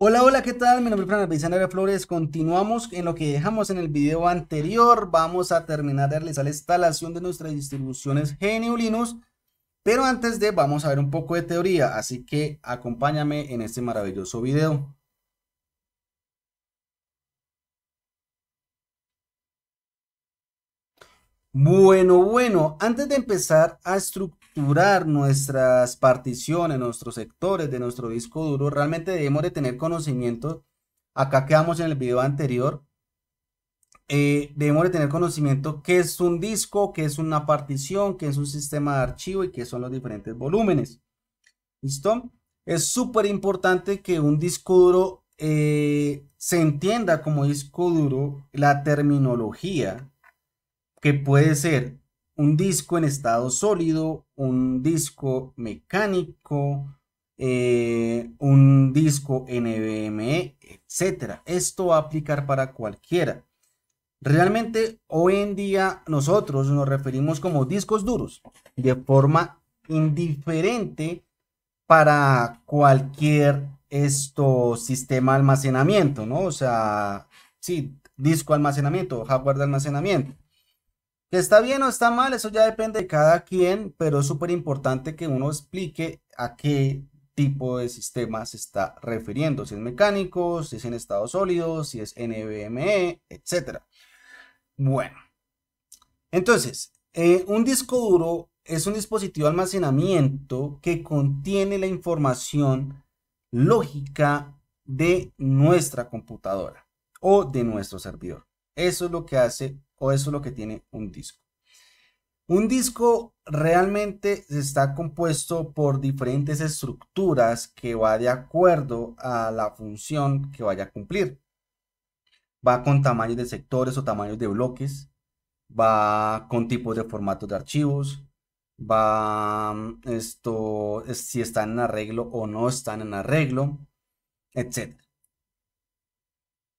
Hola, hola, ¿qué tal? Mi nombre es Fran Vicente Flores. Continuamos en lo que dejamos en el video anterior. Vamos a terminar de a la instalación de nuestras distribuciones GNU Linux. Pero antes de, vamos a ver un poco de teoría. Así que acompáñame en este maravilloso video. Bueno, bueno, antes de empezar a estructurar nuestras particiones, nuestros sectores de nuestro disco duro, realmente debemos de tener conocimiento, acá quedamos en el video anterior, eh, debemos de tener conocimiento qué es un disco, qué es una partición, qué es un sistema de archivo y qué son los diferentes volúmenes. ¿Listo? Es súper importante que un disco duro eh, se entienda como disco duro la terminología que puede ser un disco en estado sólido, un disco mecánico, eh, un disco NVMe, e etc. Esto va a aplicar para cualquiera. Realmente hoy en día nosotros nos referimos como discos duros de forma indiferente para cualquier esto, sistema de almacenamiento, ¿no? O sea, sí, disco almacenamiento, hardware de almacenamiento. Que está bien o está mal, eso ya depende de cada quien, pero es súper importante que uno explique a qué tipo de sistema se está refiriendo, si es mecánico, si es en estado sólido, si es NVMe, etc. Bueno, entonces, eh, un disco duro es un dispositivo de almacenamiento que contiene la información lógica de nuestra computadora o de nuestro servidor. Eso es lo que hace o eso es lo que tiene un disco. Un disco realmente está compuesto por diferentes estructuras que va de acuerdo a la función que vaya a cumplir. Va con tamaños de sectores o tamaños de bloques, va con tipos de formatos de archivos, va mm, esto si están en arreglo o no están en arreglo, etc.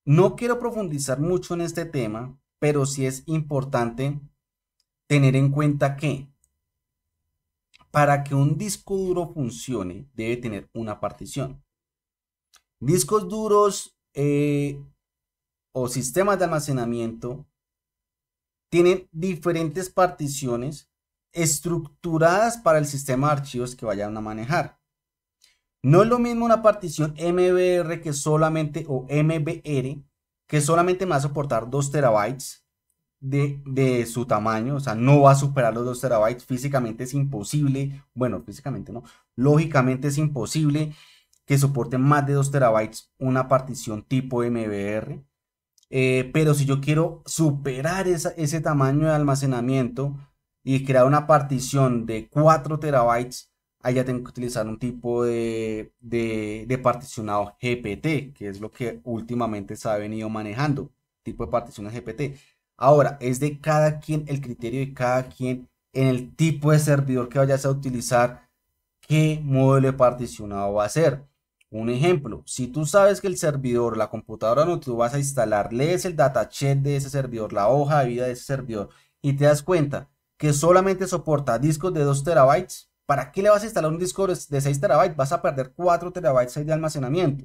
No quiero profundizar mucho en este tema pero sí es importante tener en cuenta que para que un disco duro funcione debe tener una partición. Discos duros eh, o sistemas de almacenamiento tienen diferentes particiones estructuradas para el sistema de archivos que vayan a manejar. No es lo mismo una partición MBR que solamente o MBR que solamente me va a soportar 2 terabytes de, de, su tamaño, o sea, no va a superar los 2 terabytes, físicamente es imposible, bueno, físicamente no, lógicamente es imposible que soporte más de 2 terabytes una partición tipo MBR, eh, pero si yo quiero superar ese tamaño de almacenamiento y crear una partición de 4 terabytes ahí ya tengo que utilizar un tipo de, de, particionado GPT, que es lo que últimamente se ha venido manejando, tipo de particiones GPT. Ahora, es de cada quien el criterio de cada quien en el tipo de servidor que vayas a utilizar, qué modelo de particionado va a ser. Un ejemplo, si tú sabes que el servidor, la computadora donde tú vas a instalar, lees el data datasheet de ese servidor, la hoja de vida de ese servidor, y te das cuenta que solamente soporta discos de 2 terabytes, ¿Para qué le vas a instalar un disco de 6 terabytes? Vas a perder 4 terabytes de almacenamiento.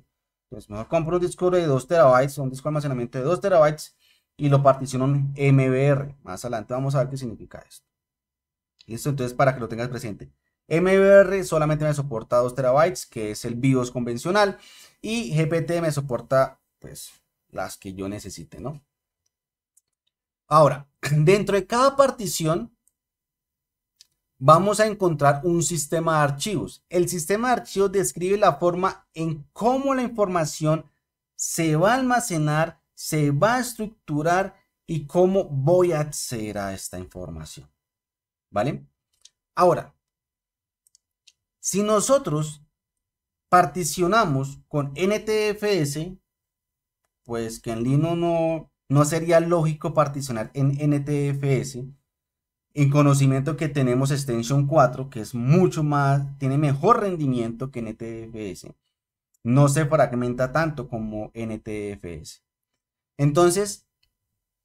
Entonces, mejor compro un disco de 2 terabytes, un disco de almacenamiento de 2 terabytes y lo particiono en MBR. Más adelante vamos a ver qué significa esto. Listo, entonces para que lo tengas presente. MBR solamente me soporta 2 terabytes, que es el BIOS convencional, y GPT me soporta pues las que yo necesite, ¿no? Ahora, dentro de cada partición vamos a encontrar un sistema de archivos. El sistema de archivos describe la forma en cómo la información se va a almacenar, se va a estructurar y cómo voy a acceder a esta información. ¿Vale? Ahora, si nosotros particionamos con NTFS, pues que en Linux no, no sería lógico particionar en NTFS, en conocimiento que tenemos Extension 4, que es mucho más, tiene mejor rendimiento que NTFS. No se fragmenta tanto como NTFS. Entonces,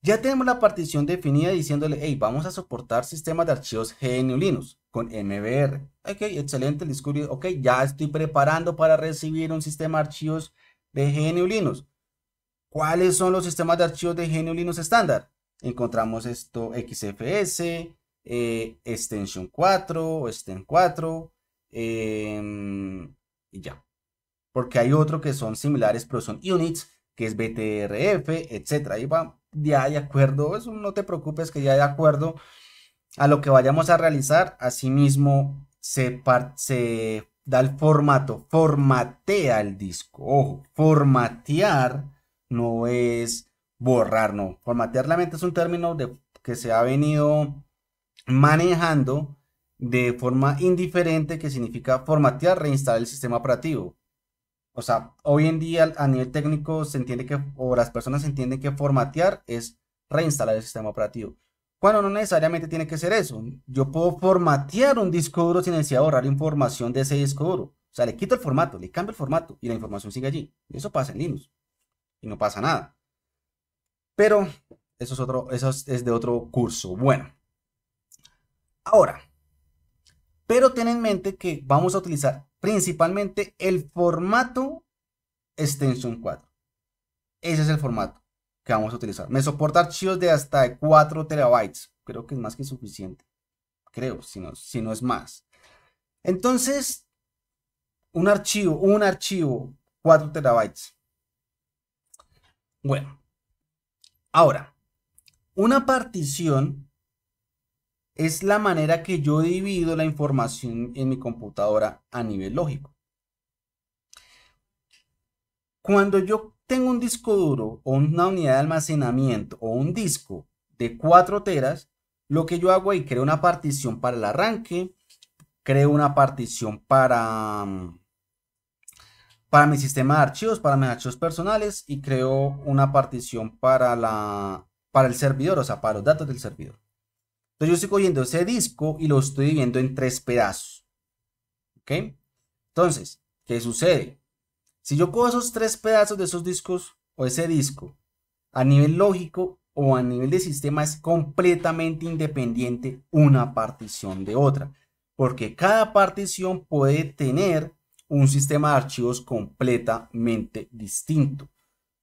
ya tenemos la partición definida diciéndole, hey, vamos a soportar sistemas de archivos GNU Linux con MBR. Ok, excelente, el discurso, ok, ya estoy preparando para recibir un sistema de archivos de GNU Linux. ¿Cuáles son los sistemas de archivos de GNU Linux estándar? Encontramos esto XFS, extension 4, estén 4, y ya. Porque hay otro que son similares, pero son units, que es BTRF, etcétera. y va ya de acuerdo, eso no te preocupes que ya de acuerdo a lo que vayamos a realizar, asimismo se, se da el formato, formatea el disco. Ojo, formatear no es borrar, no. Formatear la mente es un término de, que se ha venido manejando de forma indiferente, que significa formatear, reinstalar el sistema operativo. O sea, hoy en día a nivel técnico se entiende que, o las personas entienden que formatear es reinstalar el sistema operativo. Cuando no necesariamente tiene que ser eso. Yo puedo formatear un disco duro sin necesidad de ahorrar información de ese disco duro. O sea, le quito el formato, le cambio el formato y la información sigue allí. Eso pasa en Linux. Y no pasa nada. Pero eso es, otro, eso es de otro curso. Bueno. Ahora, pero ten en mente que vamos a utilizar principalmente el formato extension 4. Ese es el formato que vamos a utilizar. Me soporta archivos de hasta 4 terabytes. Creo que es más que suficiente. Creo, si no, si no es más. Entonces, un archivo, un archivo, 4 terabytes. Bueno, ahora, una partición es la manera que yo divido la información en mi computadora a nivel lógico. Cuando yo tengo un disco duro o una unidad de almacenamiento o un disco de 4 teras, lo que yo hago es creo una partición para el arranque, creo una partición para, mm, para mi sistema de archivos, para mis archivos personales y creo una partición para, la, para el servidor, o sea, para los datos del servidor. Entonces yo estoy cogiendo ese disco y lo estoy dividiendo en tres pedazos. ¿Ok? Entonces, ¿qué sucede? Si yo cojo esos tres pedazos de esos discos o ese disco, a nivel lógico o a nivel de sistema es completamente independiente una partición de otra, porque cada partición puede tener un sistema de archivos completamente distinto.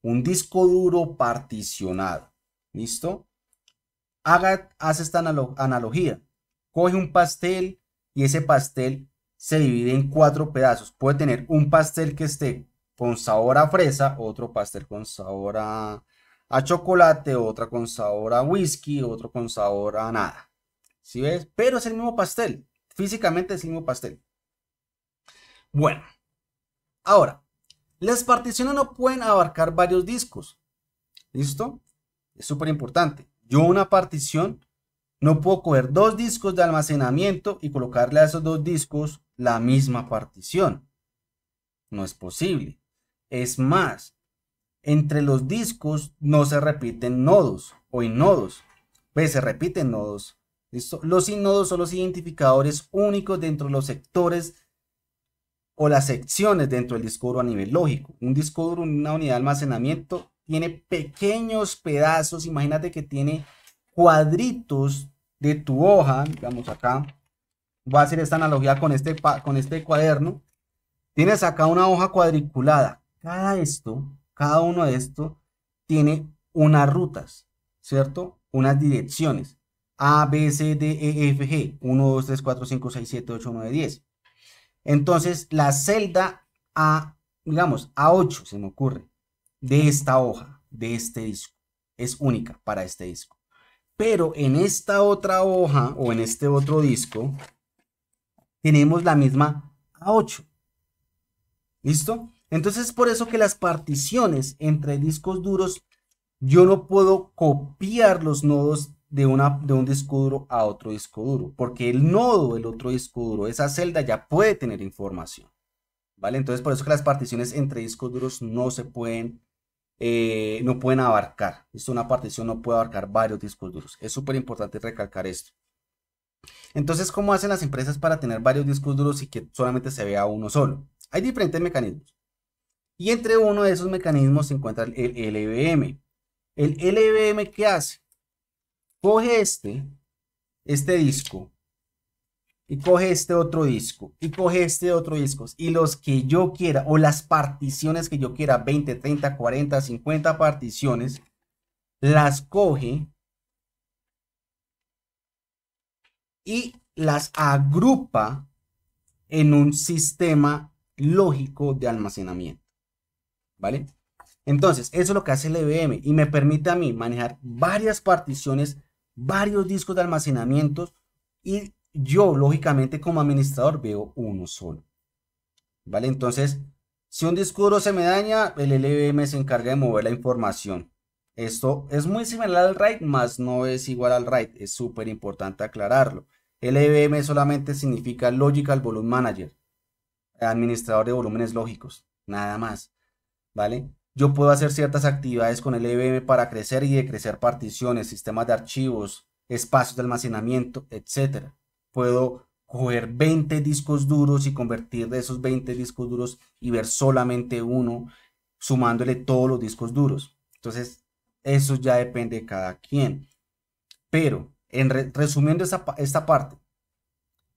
Un disco duro particionado. ¿Listo? hace esta analogía. Coge un pastel y ese pastel se divide en cuatro pedazos. Puede tener un pastel que esté con sabor a fresa, otro pastel con sabor a, chocolate, otro con sabor a whisky, otro con sabor a nada. ¿Sí ves? Pero es el mismo pastel. Físicamente es el mismo pastel. Bueno, ahora, las particiones no pueden abarcar varios discos. ¿Listo? Es súper importante. Yo una partición no puedo coger dos discos de almacenamiento y colocarle a esos dos discos la misma partición. No es posible. Es más, entre los discos no se repiten nodos o inodos. Pues se repiten nodos. Los inodos son los identificadores únicos dentro de los sectores o las secciones dentro del disco duro a nivel lógico. Un disco duro, una unidad de almacenamiento tiene pequeños pedazos, imagínate que tiene cuadritos de tu hoja, digamos acá, voy a hacer esta analogía con este, con este cuaderno, tienes acá una hoja cuadriculada, cada esto, cada uno de estos tiene unas rutas, ¿cierto? Unas direcciones, A, B, C, D, E, F, G, 1, 2, 3, 4, 5, 6, 7, 8, 9, 10. Entonces, la celda A, digamos, A8 se me ocurre, de esta hoja, de este disco. Es única para este disco. Pero en esta otra hoja o en este otro disco tenemos la misma A8. ¿Listo? Entonces es por eso que las particiones entre discos duros, yo no puedo copiar los nodos de, una, de un disco duro a otro disco duro, porque el nodo del otro disco duro, esa celda ya puede tener información. ¿Vale? Entonces por eso que las particiones entre discos duros no se pueden eh, no pueden abarcar. Esto una partición no puede abarcar varios discos duros. Es súper importante recalcar esto. Entonces, ¿cómo hacen las empresas para tener varios discos duros y que solamente se vea uno solo? Hay diferentes mecanismos. Y entre uno de esos mecanismos se encuentra el LVM. El LVM, ¿qué hace? Coge este, este disco, y coge este otro disco y coge este otro disco y los que yo quiera o las particiones que yo quiera, 20, 30, 40, 50 particiones, las coge y las agrupa en un sistema lógico de almacenamiento. ¿Vale? Entonces, eso es lo que hace el IBM. E y me permite a mí manejar varias particiones, varios discos de almacenamiento y yo lógicamente como administrador veo uno solo. ¿Vale? Entonces, si un disco duro se me daña, el LVM se encarga de mover la información. Esto es muy similar al RAID, más no es igual al RAID. Es súper importante aclararlo. LVM solamente significa Logical Volume Manager, administrador de volúmenes lógicos, nada más. ¿Vale? Yo puedo hacer ciertas actividades con el LVM para crecer y decrecer particiones, sistemas de archivos, espacios de almacenamiento, etcétera puedo coger 20 discos duros y convertir de esos 20 discos duros y ver solamente uno sumándole todos los discos duros. Entonces, eso ya depende de cada quien. Pero, en resumiendo esta parte,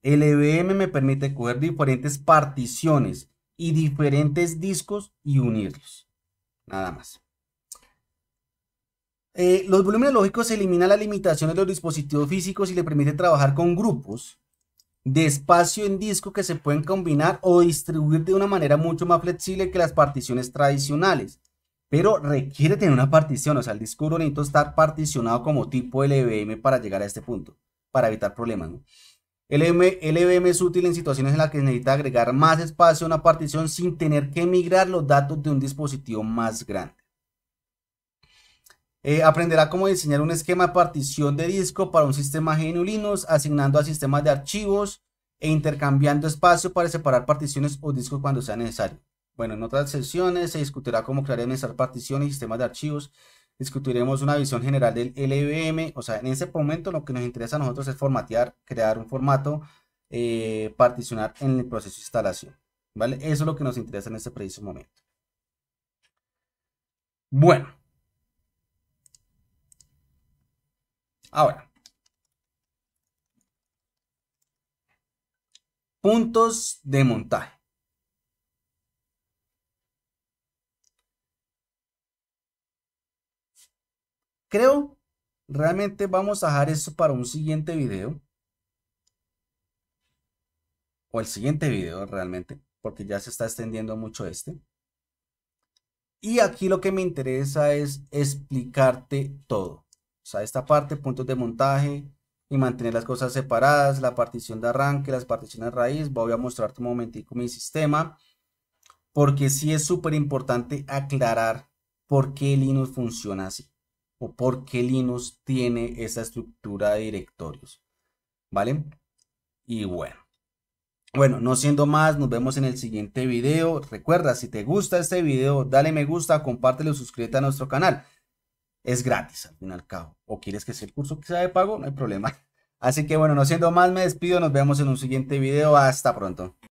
LVM e me permite coger diferentes particiones y diferentes discos y unirlos. Nada más. Eh, los volúmenes lógicos eliminan las limitaciones de los dispositivos físicos y le permite trabajar con grupos de espacio en disco que se pueden combinar o distribuir de una manera mucho más flexible que las particiones tradicionales. Pero requiere tener una partición, o sea, el disco duro necesita estar particionado como tipo LVM para llegar a este punto, para evitar problemas. LVM, es útil en situaciones en las que necesita agregar más espacio a una partición sin tener que migrar los datos de un dispositivo más grande. Eh, aprenderá cómo diseñar un esquema de partición de disco para un sistema GNU Linux, asignando a sistemas de archivos e intercambiando espacio para separar particiones o discos cuando sea necesario. Bueno, en otras sesiones se discutirá cómo crear y administrar particiones y sistemas de archivos. Discutiremos una visión general del LVM. O sea, en ese momento lo que nos interesa a nosotros es formatear, crear un formato, eh, particionar en el proceso de instalación. ¿Vale? Eso es lo que nos interesa en este preciso momento. Bueno, Ahora. Puntos de montaje. Creo, realmente vamos a dejar eso para un siguiente video. O el siguiente video realmente, porque ya se está extendiendo mucho este. Y aquí lo que me interesa es explicarte todo sea, esta parte, puntos de montaje y mantener las cosas separadas, la partición de arranque, las particiones raíz. Voy a mostrarte un momentico mi sistema, porque sí es súper importante aclarar por qué Linux funciona así o por qué Linux tiene esa estructura de directorios. ¿Vale? Y bueno. Bueno, no siendo más, nos vemos en el siguiente video. Recuerda, si te gusta este video, dale me gusta, compártelo, suscríbete a nuestro canal es gratis al fin y al cabo. O quieres que sea el curso que sea de pago, no hay problema. Así que bueno, no siendo más, me despido. Nos vemos en un siguiente video. Hasta pronto.